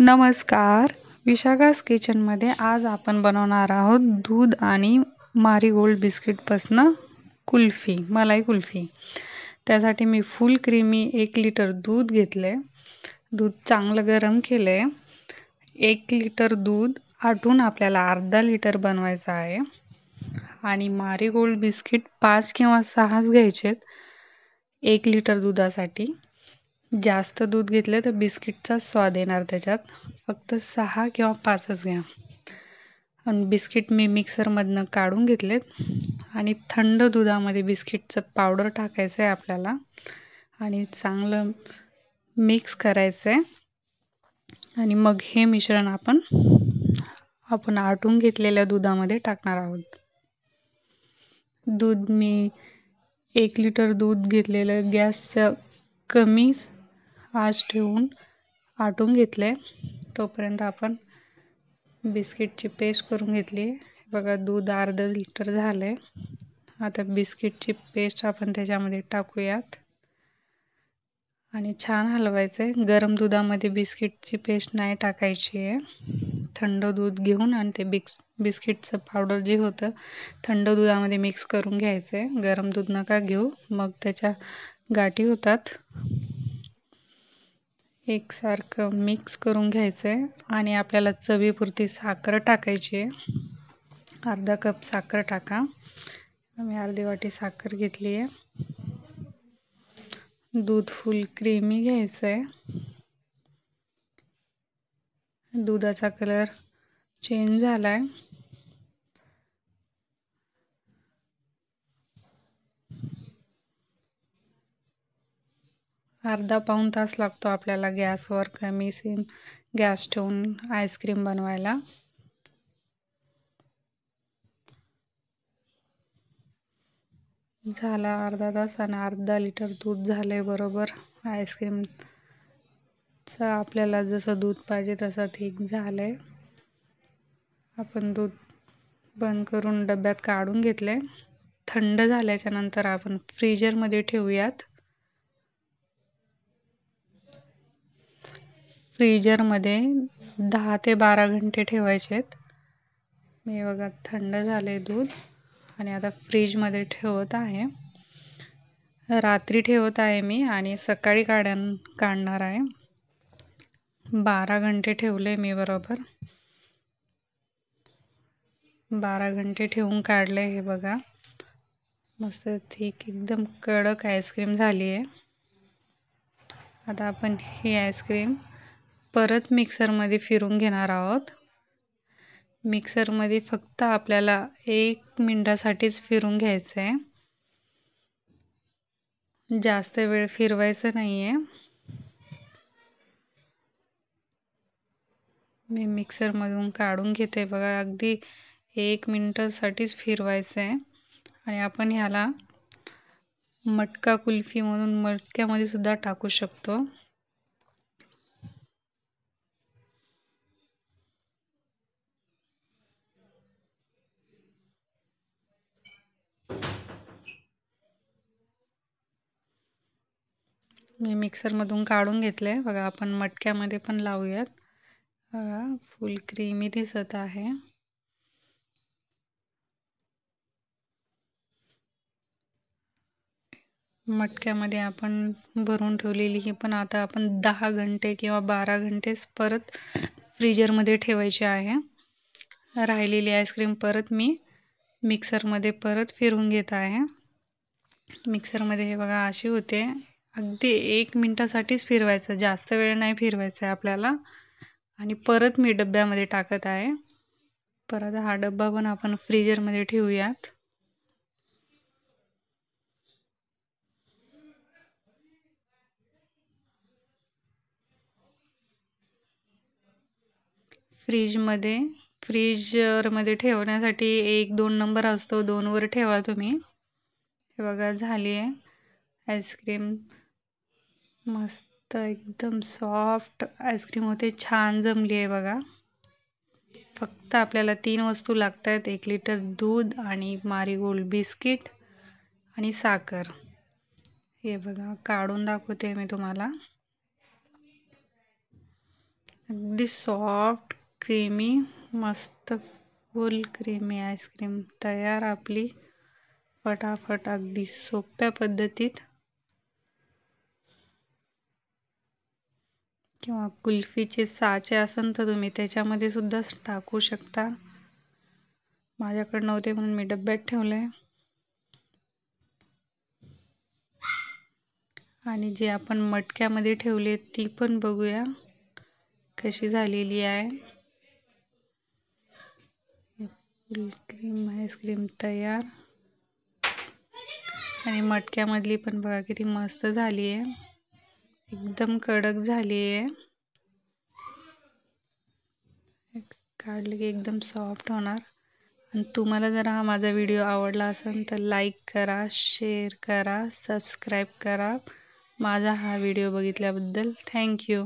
नमस्कार विशाखास किचनमध्ये आज आपण बनवणार आहोत दूध आणि मारीगोल्ड बिस्किटपासनं कुल्फी मलाई कुल्फी त्यासाठी मी फुल क्रीमी एक लिटर दूध घेतले दूध चांगलं गरम केलं आहे एक लिटर दूध आटून आपल्याला अर्धा लिटर बनवायचा आहे आणि मारीगोल्ड बिस्किट पाच किंवा सहाच घ्यायचेत एक लिटर दुधासाठी जास्त दूध घेतलं तर बिस्किटचाच स्वाद येणार त्याच्यात फक्त सहा किंवा पाचच घ्या आणि बिस्किट मी मिक्सरमधनं काढून घेतलेत आणि थंड दुधामध्ये बिस्किटचं पावडर टाकायचं आहे आपल्याला आणि चांगलं मिक्स करायचं आहे आणि मग हे मिश्रण आपण आपण आटून घेतलेल्या दुधामध्ये टाकणार आहोत दूध मी एक लिटर दूध घेतलेलं गॅसचं कमी आज ठेवून आटून घेतले तोपर्यंत आपण बिस्किटची पेस्ट करून घेतली बघा दूध अर्ध लिटर झालं आहे आता बिस्किटची पेस्ट आपण त्याच्यामध्ये टाकूयात आणि छान हलवायचं आहे गरम दुधामध्ये बिस्किटची पेस्ट नाही टाकायची आहे थंड दूध घेऊन आणि ते बिक्स बिस्किटचं पावडर जे होतं थंड दुधामध्ये मिक्स करून घ्यायचं आहे गरम दूध नका घेऊ मग त्याच्या गाठी होतात एकसारखं मिक्स करून घ्यायचं आहे आणि आपल्याला चवीपुरती साखर टाकायची आहे अर्धा कप साखर टाका मी अर्धी वाटी साखर घेतली आहे दूध फुल क्रीमी घ्यायचं आहे दुधाचा कलर चेंज झाला आहे अर्धा पाऊण तास लागतो आपल्याला गॅसवर कमी सिम गॅस ठेवून आईस्क्रीम बनवायला झाला अर्धा तास आणि अर्धा लिटर दूध झालंय आहे बरोबर आईस्क्रीमचं आपल्याला जसं दूध पाहिजे तसं ठीक झालंय आपण दूध बंद करून डब्यात काढून घेतलं थंड थंड झाल्याच्यानंतर आपण फ्रीजरमध्ये ठेवूयात फ्रीजरमध्ये दहा ते बारा घंटे ठेवायचे आहेत मी बघा थंड झालं आहे दूध आणि आता फ्रीजमध्ये ठेवत आहे रात्री ठेवत आहे मी आणि सकाळी काढून काढणार आहे बारा घंटे ठेवले मी बरोबर बारा घंटे ठेवून काढले हे बघा मस्त ठीक एकदम कडक आईस्क्रीम झाली आहे आता आपण ही आईस्क्रीम परत मिक्सरमध्ये फिरून घेणार आहोत मिक्सरमध्ये फक्त आपल्याला एक मिनटासाठीच फिरून घ्यायचं आहे जास्त वेळ फिरवायचं नाही आहे मी मिक्सरमधून काढून घेते बघा अगदी एक मिनटासाठीच फिरवायचं आहे आणि आपण ह्याला मटका कुल्फी म्हणून मटक्यामध्ये सुद्धा टाकू शकतो मी मिक्सरमधून काढून घेतले बघा आपण मटक्यामध्ये पण लावूयात बघा फुल क्रीमी दिसत आहे मटक्यामध्ये आपण भरून ठेवलेली ही पण आता आपण दहा घंटे किंवा बारा घंटेच परत फ्रीजरमध्ये ठेवायचे आहे राहिलेली आईस्क्रीम परत मी मिक्सरमध्ये परत फिरून घेत आहे मिक्सरमध्ये हे बघा अशी होते अगदी एक मिनटासाठीच फिरवायचं जास्त वेळ नाही फिरवायचं आहे आपल्याला आणि परत मी डब्यामध्ये टाकत आहे परत हा डब्बा पण आपण फ्रीजरमध्ये ठेवूयात फ्रीजमध्ये फ्रीजरमध्ये ठेवण्यासाठी एक दोन नंबर असतो दोनवर ठेवा तुम्ही हे बघा झाली आहे आईस्क्रीम मस्त एकदम सॉफ्ट आईस्क्रीम होते छान जमली आहे बघा फक्त आपल्याला तीन वस्तू लागत आहेत एक लिटर दूध आणि मारीगोल्ड बिस्किट आणि साखर हे बघा काढून दाखवते मी तुम्हाला अगदी सॉफ्ट क्रीमी मस्त फुल क्रीमी आईस्क्रीम तयार आपली फटाफट अगदी सोप्या पद्धतीत किंवा कुल्फीचे साचे असेल तर तुम्ही त्याच्यामध्ये सुद्धा टाकू शकता माझ्याकडे नव्हते म्हणून मी डब्यात ठेवले आणि जे आपण मटक्यामध्ये ठेवले ती पण बघूया कशी झालेली आहे फुल क्रीम आईस्क्रीम तयार आणि मटक्यामधली पण बघा किती मस्त झाली आहे एकदम कडक झाली आहे काढलं की एकदम सॉफ्ट होणार आणि तुम्हाला जर हा माझा व्हिडिओ आवडला असेल तर लाईक करा शेअर करा सबस्क्राईब करा माझा हा व्हिडिओ बघितल्याबद्दल थँक्यू